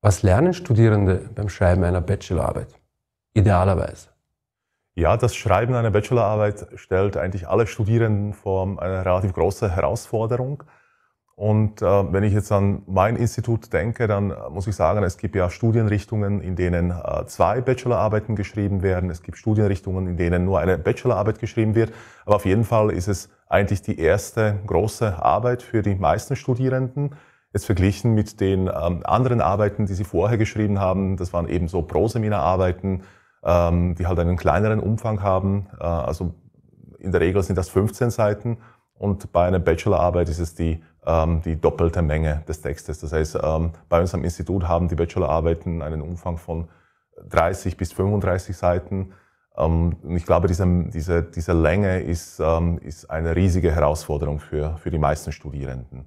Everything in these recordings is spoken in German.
Was lernen Studierende beim Schreiben einer Bachelorarbeit? Idealerweise. Ja, das Schreiben einer Bachelorarbeit stellt eigentlich alle Studierenden vor eine relativ große Herausforderung. Und äh, wenn ich jetzt an mein Institut denke, dann muss ich sagen, es gibt ja Studienrichtungen, in denen äh, zwei Bachelorarbeiten geschrieben werden. Es gibt Studienrichtungen, in denen nur eine Bachelorarbeit geschrieben wird. Aber auf jeden Fall ist es eigentlich die erste große Arbeit für die meisten Studierenden jetzt verglichen mit den ähm, anderen Arbeiten, die Sie vorher geschrieben haben, das waren eben so Proseminararbeiten, ähm, die halt einen kleineren Umfang haben. Äh, also in der Regel sind das 15 Seiten und bei einer Bachelorarbeit ist es die, ähm, die doppelte Menge des Textes. Das heißt, ähm, bei uns am Institut haben die Bachelorarbeiten einen Umfang von 30 bis 35 Seiten. Und ich glaube, diese, diese, diese Länge ist, ist eine riesige Herausforderung für, für die meisten Studierenden.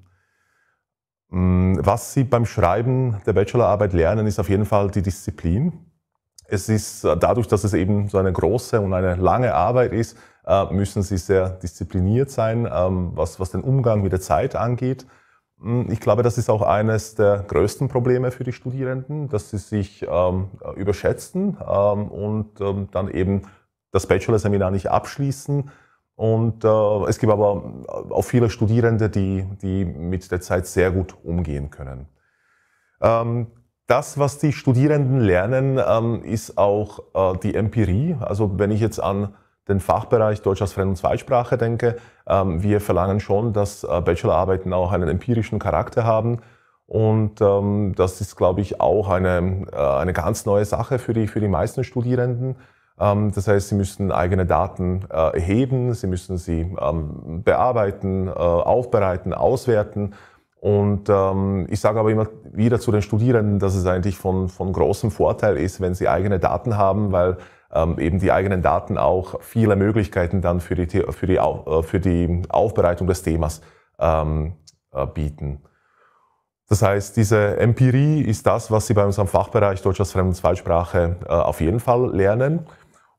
Mm, was Sie beim Schreiben der Bachelorarbeit lernen, ist auf jeden Fall die Disziplin. Es ist äh, dadurch, dass es eben so eine große und eine lange Arbeit ist, äh, müssen Sie sehr diszipliniert sein, ähm, was, was den Umgang mit der Zeit angeht. Mm, ich glaube, das ist auch eines der größten Probleme für die Studierenden, dass sie sich ähm, überschätzen ähm, und dann eben das Bachelorseminar nicht abschließen und äh, es gibt aber auch viele Studierende, die, die mit der Zeit sehr gut umgehen können. Ähm, das, was die Studierenden lernen, ähm, ist auch äh, die Empirie. Also wenn ich jetzt an den Fachbereich Deutsch als Fremd- und Zweitsprache denke, ähm, wir verlangen schon, dass äh, Bachelorarbeiten auch einen empirischen Charakter haben. Und ähm, das ist, glaube ich, auch eine, äh, eine ganz neue Sache für die, für die meisten Studierenden. Ähm, das heißt, Sie müssen eigene Daten äh, erheben, Sie müssen sie ähm, bearbeiten, äh, aufbereiten, auswerten. Und ähm, ich sage aber immer wieder zu den Studierenden, dass es eigentlich von, von großem Vorteil ist, wenn sie eigene Daten haben, weil ähm, eben die eigenen Daten auch viele Möglichkeiten dann für die, für die, äh, für die Aufbereitung des Themas ähm, bieten. Das heißt, diese Empirie ist das, was Sie bei uns am Fachbereich Deutsch als Fremd- und Zweitsprache äh, auf jeden Fall lernen.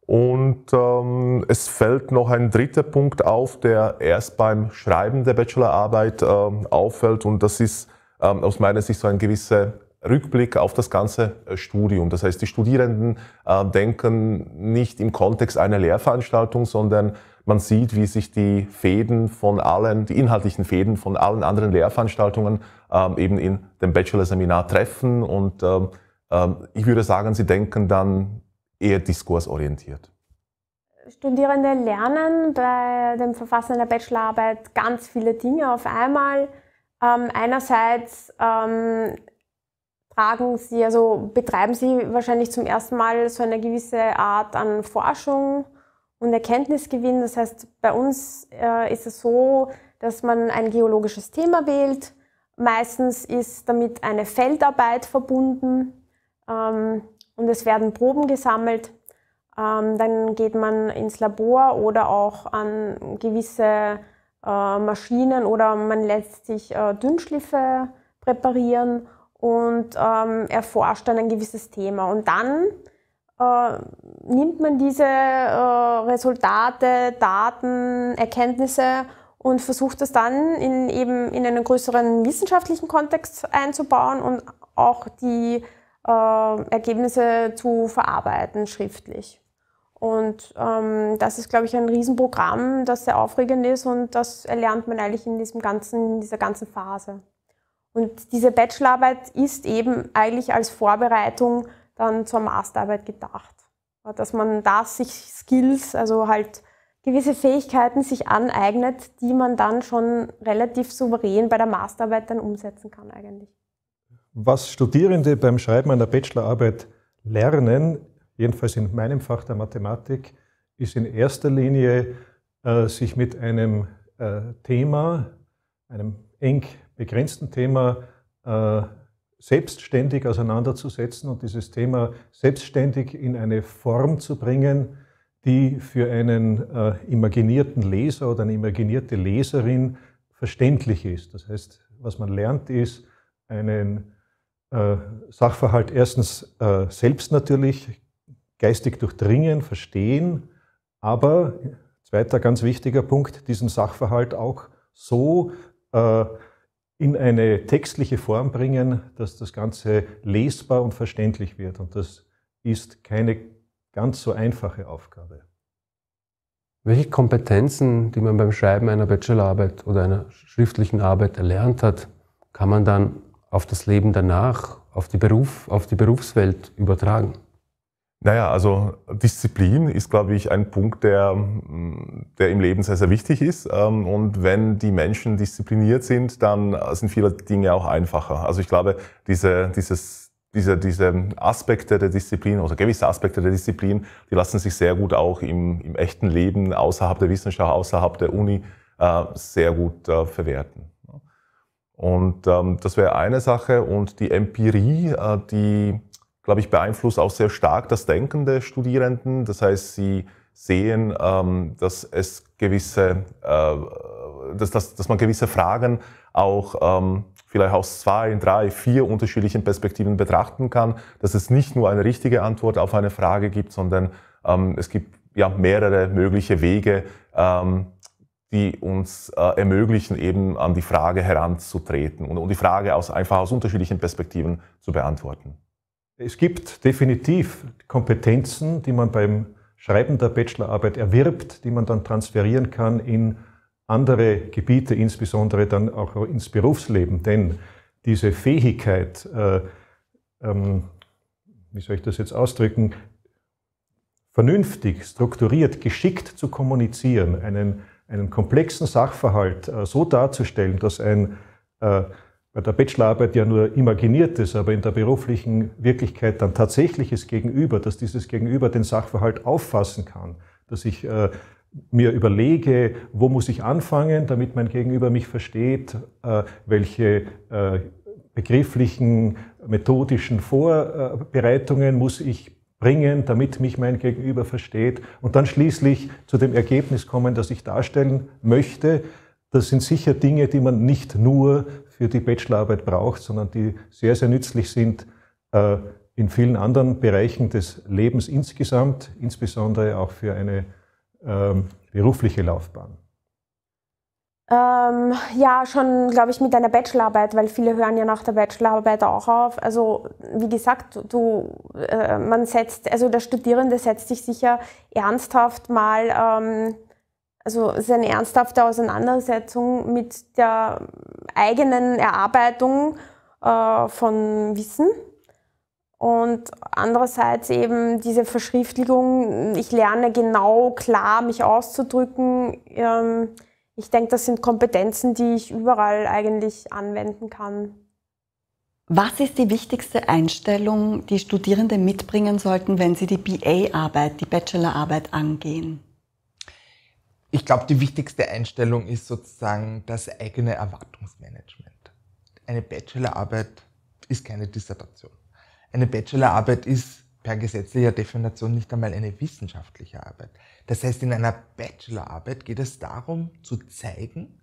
Und ähm, es fällt noch ein dritter Punkt auf, der erst beim Schreiben der Bachelorarbeit ähm, auffällt. Und das ist ähm, aus meiner Sicht so ein gewisser Rückblick auf das ganze äh, Studium. Das heißt, die Studierenden äh, denken nicht im Kontext einer Lehrveranstaltung, sondern man sieht, wie sich die Fäden von allen, die inhaltlichen Fäden von allen anderen Lehrveranstaltungen ähm, eben in dem Bachelor-Seminar treffen. Und ähm, ähm ich würde sagen, sie denken dann eher diskursorientiert. Studierende lernen bei dem Verfassen einer Bachelorarbeit ganz viele Dinge auf einmal. Ähm, einerseits ähm, tragen sie, also betreiben sie wahrscheinlich zum ersten Mal so eine gewisse Art an Forschung und Erkenntnisgewinn. Das heißt, bei uns äh, ist es so, dass man ein geologisches Thema wählt. Meistens ist damit eine Feldarbeit verbunden. Ähm, und es werden Proben gesammelt. Ähm, dann geht man ins Labor oder auch an gewisse äh, Maschinen oder man lässt sich äh, Dünnschliffe präparieren und ähm, erforscht dann ein gewisses Thema. Und dann äh, nimmt man diese Resultate, Daten, Erkenntnisse und versucht das dann in, eben in einen größeren wissenschaftlichen Kontext einzubauen und auch die äh, Ergebnisse zu verarbeiten schriftlich. Und ähm, das ist, glaube ich, ein Riesenprogramm, das sehr aufregend ist und das erlernt man eigentlich in, diesem ganzen, in dieser ganzen Phase. Und diese Bachelorarbeit ist eben eigentlich als Vorbereitung dann zur Masterarbeit gedacht. Dass man da sich Skills, also halt gewisse Fähigkeiten sich aneignet, die man dann schon relativ souverän bei der Masterarbeit dann umsetzen kann eigentlich. Was Studierende beim Schreiben einer Bachelorarbeit lernen, jedenfalls in meinem Fach der Mathematik, ist in erster Linie, äh, sich mit einem äh, Thema, einem eng begrenzten Thema, äh, selbstständig auseinanderzusetzen und dieses Thema selbstständig in eine Form zu bringen, die für einen imaginierten Leser oder eine imaginierte Leserin verständlich ist. Das heißt, was man lernt, ist, einen äh, Sachverhalt erstens äh, selbst natürlich geistig durchdringen, verstehen, aber zweiter ganz wichtiger Punkt, diesen Sachverhalt auch so äh, in eine textliche Form bringen, dass das Ganze lesbar und verständlich wird. Und das ist keine ganz so einfache Aufgabe. Welche Kompetenzen, die man beim Schreiben einer Bachelorarbeit oder einer schriftlichen Arbeit erlernt hat, kann man dann auf das Leben danach, auf die, Beruf, auf die Berufswelt übertragen? Naja, also Disziplin ist, glaube ich, ein Punkt, der, mm, der im Leben sehr, sehr wichtig ist. Ähm, und wenn die Menschen diszipliniert sind, dann sind viele Dinge auch einfacher. Also ich glaube, diese, dieses, diese, diese Aspekte der Disziplin oder gewisse Aspekte der Disziplin, die lassen sich sehr gut auch im, im echten Leben außerhalb der Wissenschaft, außerhalb der Uni äh, sehr gut äh, verwerten. Und ähm, das wäre eine Sache. Und die Empirie, äh, die, glaube ich, beeinflusst auch sehr stark das Denken der Studierenden. Das heißt, sie sehen, ähm, dass es gewisse, äh, dass, dass, dass man gewisse Fragen auch ähm, vielleicht aus zwei, drei, vier unterschiedlichen Perspektiven betrachten kann, dass es nicht nur eine richtige Antwort auf eine Frage gibt, sondern ähm, es gibt ja mehrere mögliche Wege, ähm, die uns äh, ermöglichen, eben an die Frage heranzutreten und, und die Frage aus, einfach aus unterschiedlichen Perspektiven zu beantworten. Es gibt definitiv Kompetenzen, die man beim Schreiben der Bachelorarbeit erwirbt, die man dann transferieren kann in andere Gebiete, insbesondere dann auch ins Berufsleben. Denn diese Fähigkeit, äh, ähm, wie soll ich das jetzt ausdrücken, vernünftig, strukturiert, geschickt zu kommunizieren, einen einen komplexen Sachverhalt äh, so darzustellen, dass ein äh, bei der Bachelorarbeit ja nur imaginiertes, aber in der beruflichen Wirklichkeit dann tatsächliches Gegenüber, dass dieses Gegenüber den Sachverhalt auffassen kann, dass ich äh, mir überlege, wo muss ich anfangen, damit mein Gegenüber mich versteht, welche begrifflichen, methodischen Vorbereitungen muss ich bringen, damit mich mein Gegenüber versteht und dann schließlich zu dem Ergebnis kommen, das ich darstellen möchte. Das sind sicher Dinge, die man nicht nur für die Bachelorarbeit braucht, sondern die sehr, sehr nützlich sind äh, in vielen anderen Bereichen des Lebens insgesamt, insbesondere auch für eine ähm, berufliche Laufbahn. Ähm, ja, schon, glaube ich, mit deiner Bachelorarbeit, weil viele hören ja nach der Bachelorarbeit auch auf. Also, wie gesagt, du, äh, man setzt, also der Studierende setzt sich sicher ernsthaft mal, ähm, also es ist eine ernsthafte Auseinandersetzung mit der eigenen Erarbeitung äh, von Wissen. Und andererseits eben diese Verschriftlichung, ich lerne genau klar, mich auszudrücken. Ähm, ich denke, das sind Kompetenzen, die ich überall eigentlich anwenden kann. Was ist die wichtigste Einstellung, die Studierende mitbringen sollten, wenn sie die BA-Arbeit, die Bachelorarbeit angehen? Ich glaube, die wichtigste Einstellung ist sozusagen das eigene Erwartungsmanagement. Eine Bachelorarbeit ist keine Dissertation. Eine Bachelorarbeit ist per gesetzlicher Definition nicht einmal eine wissenschaftliche Arbeit. Das heißt, in einer Bachelorarbeit geht es darum zu zeigen,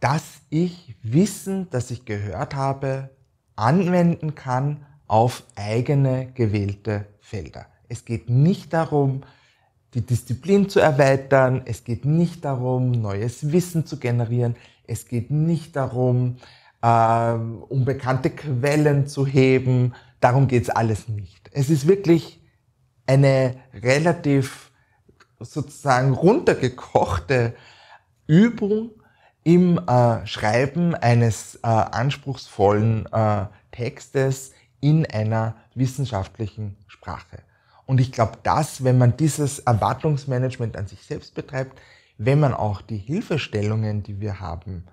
dass ich Wissen, das ich gehört habe, anwenden kann auf eigene gewählte Felder. Es geht nicht darum, die Disziplin zu erweitern, es geht nicht darum, neues Wissen zu generieren, es geht nicht darum, äh, unbekannte Quellen zu heben, darum geht es alles nicht. Es ist wirklich eine relativ sozusagen runtergekochte Übung im äh, Schreiben eines äh, anspruchsvollen äh, Textes in einer wissenschaftlichen Sprache. Und ich glaube, dass, wenn man dieses Erwartungsmanagement an sich selbst betreibt, wenn man auch die Hilfestellungen, die wir haben,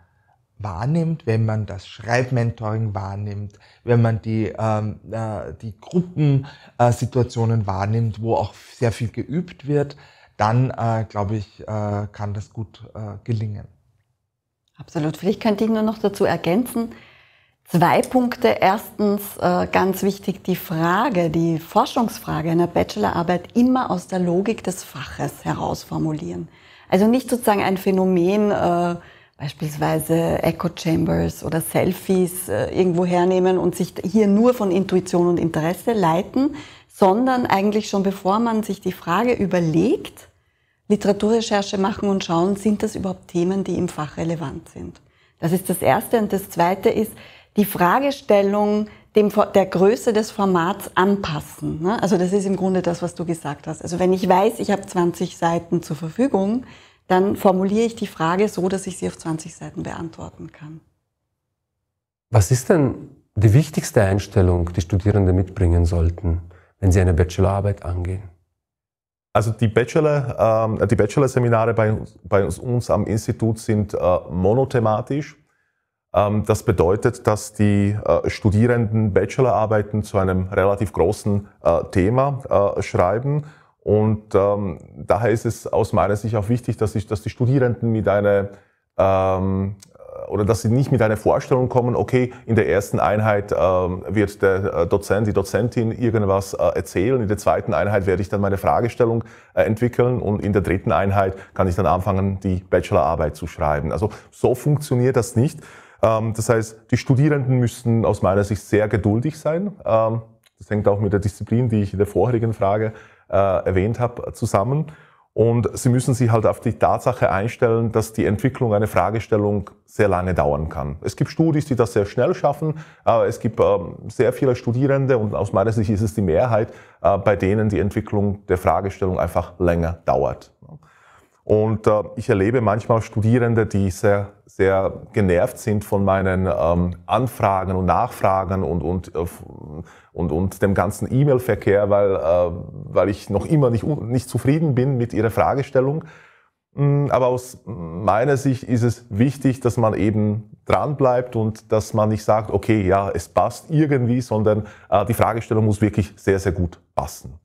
wahrnimmt, wenn man das Schreibmentoring wahrnimmt, wenn man die, ähm, äh, die Gruppensituationen äh, wahrnimmt, wo auch sehr viel geübt wird, dann äh, glaube ich, äh, kann das gut äh, gelingen. Absolut. Vielleicht könnte ich nur noch dazu ergänzen. Zwei Punkte. Erstens äh, ganz wichtig die Frage, die Forschungsfrage einer Bachelorarbeit immer aus der Logik des Faches heraus formulieren. Also nicht sozusagen ein Phänomen, äh, beispielsweise Echo Chambers oder Selfies äh, irgendwo hernehmen und sich hier nur von Intuition und Interesse leiten, sondern eigentlich schon bevor man sich die Frage überlegt, Literaturrecherche machen und schauen, sind das überhaupt Themen, die im Fach relevant sind. Das ist das Erste. Und das Zweite ist die Fragestellung dem, der Größe des Formats anpassen. Ne? Also das ist im Grunde das, was du gesagt hast. Also wenn ich weiß, ich habe 20 Seiten zur Verfügung, dann formuliere ich die Frage so, dass ich sie auf 20 Seiten beantworten kann. Was ist denn die wichtigste Einstellung, die Studierende mitbringen sollten? wenn Sie eine Bachelorarbeit angehen? Also die, Bachelor, äh, die Bachelor-Seminare bei, bei uns am Institut sind äh, monothematisch. Ähm, das bedeutet, dass die äh, Studierenden Bachelorarbeiten zu einem relativ großen äh, Thema äh, schreiben. Und ähm, daher ist es aus meiner Sicht auch wichtig, dass, die Studierenden mit einer ähm, oder dass sie nicht mit einer Vorstellung kommen, okay, in der ersten Einheit ähm, wird der äh, Dozent, die Dozentin irgendwas äh, erzählen, in der zweiten Einheit werde ich dann meine Fragestellung äh, entwickeln und in der dritten Einheit kann ich dann anfangen, die Bachelorarbeit zu schreiben. Also so funktioniert das nicht. Ähm, das heißt, die Studierenden müssen aus meiner Sicht sehr geduldig sein. Ähm, das hängt auch mit der Disziplin, die ich in der vorherigen Frage erwähnt habe, zusammen. Und Sie müssen sich halt auf die Tatsache einstellen, dass die Entwicklung einer Fragestellung sehr lange dauern kann. Es gibt Studis, die das sehr schnell schaffen. aber äh, Es gibt ähm, sehr viele Studierende und aus meiner Sicht ist es die Mehrheit, äh, bei denen die Entwicklung der Fragestellung einfach länger dauert. Und äh, ich erlebe manchmal Studierende, die sehr, sehr genervt sind von meinen ähm, Anfragen und Nachfragen und, und, äh, und, und dem ganzen E-Mail-Verkehr, weil, äh, weil ich noch immer nicht, nicht zufrieden bin mit ihrer Fragestellung. Mm, aber aus meiner Sicht ist es wichtig, dass man eben dranbleibt und dass man nicht sagt, okay, ja, es passt irgendwie, sondern äh, die Fragestellung muss wirklich sehr, sehr gut passen.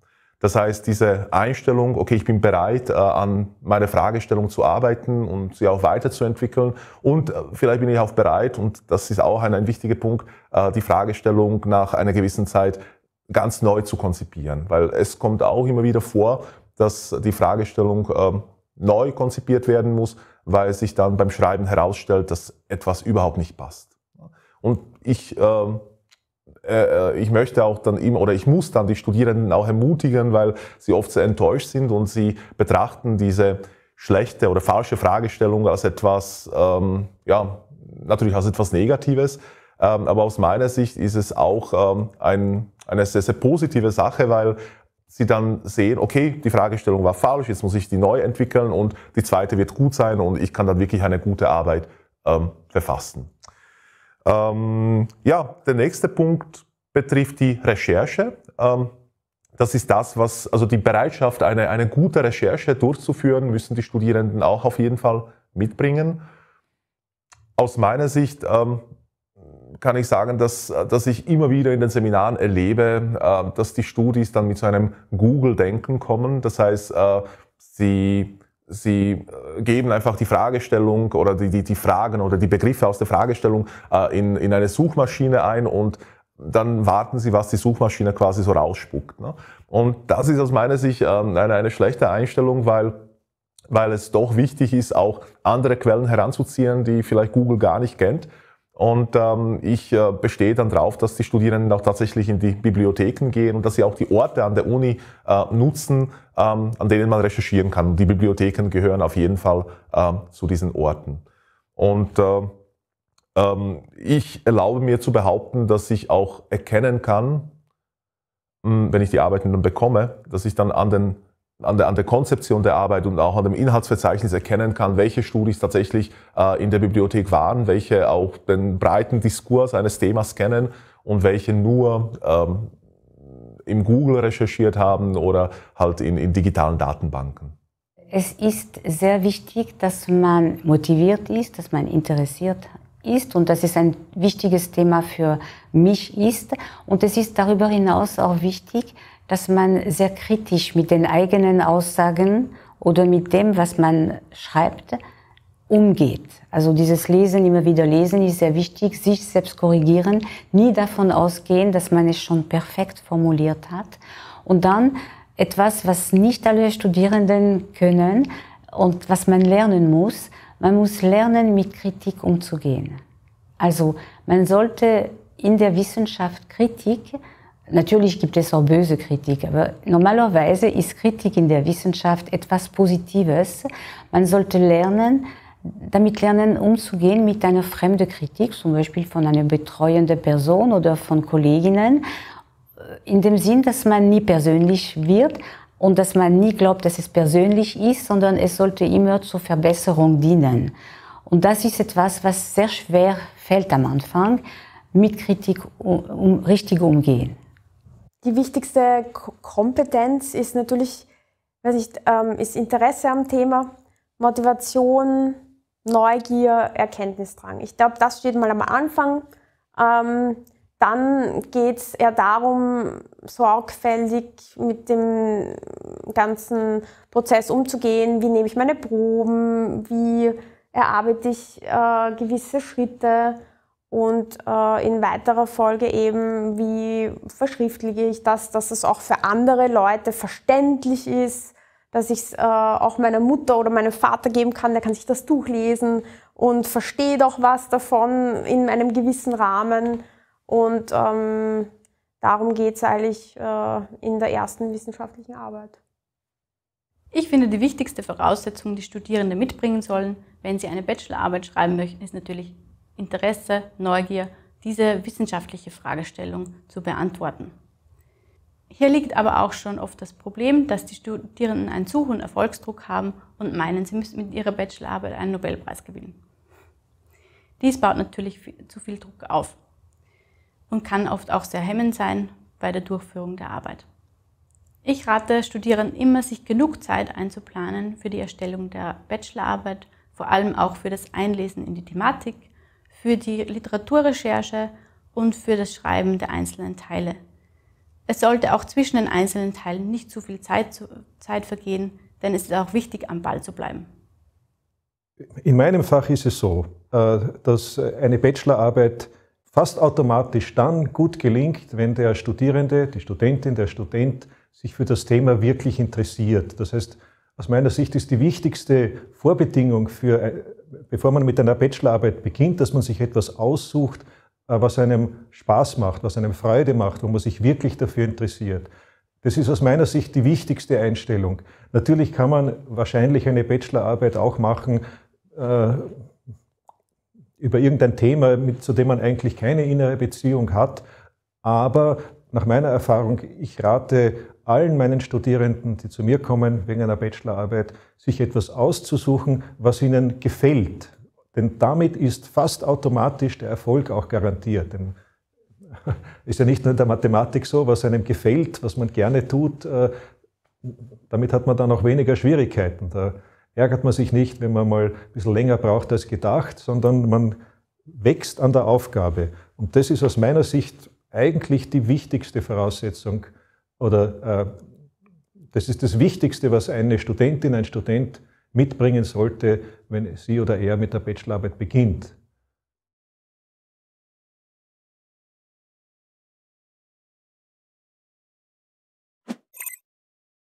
Das heißt, diese Einstellung, okay, ich bin bereit, äh, an meiner Fragestellung zu arbeiten und sie auch weiterzuentwickeln und äh, vielleicht bin ich auch bereit, und das ist auch ein, ein wichtiger Punkt, äh, die Fragestellung nach einer gewissen Zeit ganz neu zu konzipieren, weil es kommt auch immer wieder vor, dass die Fragestellung ähm, neu konzipiert werden muss, weil sich dann beim Schreiben herausstellt, dass etwas überhaupt nicht passt. Und ich ähm, äh, äh, ich möchte auch dann immer oder ich muss dann die Studierenden auch ermutigen, weil sie oft sehr enttäuscht sind und sie betrachten diese schlechte oder falsche Fragestellung als etwas, ähm, ja, natürlich als etwas Negatives. Ähm, aber aus meiner Sicht ist es auch ähm, ein, eine sehr, sehr positive Sache, weil sie dann sehen, okay, die Fragestellung war falsch, jetzt muss ich die neu entwickeln und die zweite wird gut sein und ich kann dann wirklich eine gute Arbeit ähm, verfassen. Ähm, ja, der nächste Punkt betrifft die Recherche. Ähm, das ist das, was, also die Bereitschaft, eine, eine gute Recherche durchzuführen, müssen die Studierenden auch auf jeden Fall mitbringen. Aus meiner Sicht ähm, kann ich sagen, dass, dass ich immer wieder in den Seminaren erlebe, äh, dass die Studis dann mit so einem Google-Denken kommen. Das heißt, äh, sie Sie äh, geben einfach die Fragestellung oder die, die, die Fragen oder die Begriffe aus der Fragestellung äh, in, in eine Suchmaschine ein und dann warten Sie, was die Suchmaschine quasi so rausspuckt. Ne? Und das ist aus meiner Sicht ähm, eine, eine schlechte Einstellung, weil weil es doch wichtig ist, auch andere Quellen heranzuziehen, die vielleicht Google gar nicht kennt und ähm, ich äh, bestehe dann darauf, dass die Studierenden auch tatsächlich in die Bibliotheken gehen und dass sie auch die Orte an der Uni äh, nutzen, ähm, an denen man recherchieren kann. Und die Bibliotheken gehören auf jeden Fall äh, zu diesen Orten. Und äh, ähm, ich erlaube mir zu behaupten, dass ich auch erkennen kann, mh, hm, wenn ich die Arbeiten dann bekomme, dass ich dann an den an der, an der Konzeption der Arbeit und auch an dem Inhaltsverzeichnis erkennen kann, welche Studis tatsächlich äh, in der Bibliothek waren, welche auch den breiten Diskurs eines Themas kennen und welche nur ähm, im Google recherchiert haben oder halt in, in digitalen Datenbanken. Es ist sehr wichtig, dass man motiviert ist, dass man interessiert ist und das ist ein wichtiges Thema für mich ist. Und es ist darüber hinaus auch wichtig, dass man sehr kritisch mit den eigenen Aussagen oder mit dem, was man schreibt, umgeht. Also dieses Lesen, immer wieder lesen ist sehr wichtig, sich selbst korrigieren, nie davon ausgehen, dass man es schon perfekt formuliert hat. Und dann etwas, was nicht alle Studierenden können und was man lernen muss, man muss lernen, mit Kritik umzugehen. Also man sollte in der Wissenschaft Kritik, natürlich gibt es auch böse Kritik, aber normalerweise ist Kritik in der Wissenschaft etwas Positives. Man sollte lernen, damit lernen umzugehen mit einer fremden Kritik, zum Beispiel von einer betreuenden Person oder von Kolleginnen, in dem Sinn, dass man nie persönlich wird und dass man nie glaubt, dass es persönlich ist, sondern es sollte immer zur Verbesserung dienen. Und das ist etwas, was sehr schwer fällt am Anfang, mit Kritik um, um, richtig umgehen. Die wichtigste Kompetenz ist natürlich, weiß ich, ähm, ist Interesse am Thema, Motivation, Neugier, Erkenntnisdrang. Ich glaube, das steht mal am Anfang. Ähm, dann geht es eher darum, sorgfältig mit dem ganzen Prozess umzugehen. Wie nehme ich meine Proben? Wie erarbeite ich äh, gewisse Schritte? Und äh, in weiterer Folge eben, wie verschriftliche ich das, dass es auch für andere Leute verständlich ist, dass ich es äh, auch meiner Mutter oder meinem Vater geben kann, der kann sich das durchlesen und versteht auch was davon in einem gewissen Rahmen. Und ähm, darum geht es eigentlich äh, in der ersten wissenschaftlichen Arbeit. Ich finde, die wichtigste Voraussetzung, die Studierende mitbringen sollen, wenn sie eine Bachelorarbeit schreiben möchten, ist natürlich Interesse, Neugier, diese wissenschaftliche Fragestellung zu beantworten. Hier liegt aber auch schon oft das Problem, dass die Studierenden einen zu hohen Erfolgsdruck haben und meinen, sie müssen mit ihrer Bachelorarbeit einen Nobelpreis gewinnen. Dies baut natürlich zu viel Druck auf und kann oft auch sehr hemmend sein bei der Durchführung der Arbeit. Ich rate Studierenden immer, sich genug Zeit einzuplanen für die Erstellung der Bachelorarbeit, vor allem auch für das Einlesen in die Thematik, für die Literaturrecherche und für das Schreiben der einzelnen Teile. Es sollte auch zwischen den einzelnen Teilen nicht zu viel Zeit, zu, Zeit vergehen, denn es ist auch wichtig, am Ball zu bleiben. In meinem Fach ist es so, äh, dass eine Bachelorarbeit fast automatisch dann gut gelingt, wenn der Studierende, die Studentin, der Student sich für das Thema wirklich interessiert. Das heißt, aus meiner Sicht ist die wichtigste Vorbedingung für, äh, bevor man mit einer Bachelorarbeit beginnt, dass man sich etwas aussucht, äh, was einem Spaß macht, was einem Freude macht, wo man sich wirklich dafür interessiert. Das ist aus meiner Sicht die wichtigste Einstellung. Natürlich kann man wahrscheinlich eine Bachelorarbeit auch machen, äh, über irgendein Thema, mit, zu dem man eigentlich keine innere Beziehung hat. Aber nach meiner Erfahrung, ich rate allen meinen Studierenden, die zu mir kommen wegen einer Bachelorarbeit, sich etwas auszusuchen, was ihnen gefällt. Denn damit ist fast automatisch der Erfolg auch garantiert. Denn ist ja nicht nur in der Mathematik so, was einem gefällt, was man gerne tut, äh, damit hat man dann auch weniger Schwierigkeiten. Da ärgert man sich nicht, wenn man mal ein bisschen länger braucht als gedacht, sondern man wächst an der Aufgabe. Und das ist aus meiner Sicht eigentlich die wichtigste Voraussetzung oder äh, das ist das Wichtigste, was eine Studentin, ein Student mitbringen sollte, wenn sie oder er mit der Bachelorarbeit beginnt.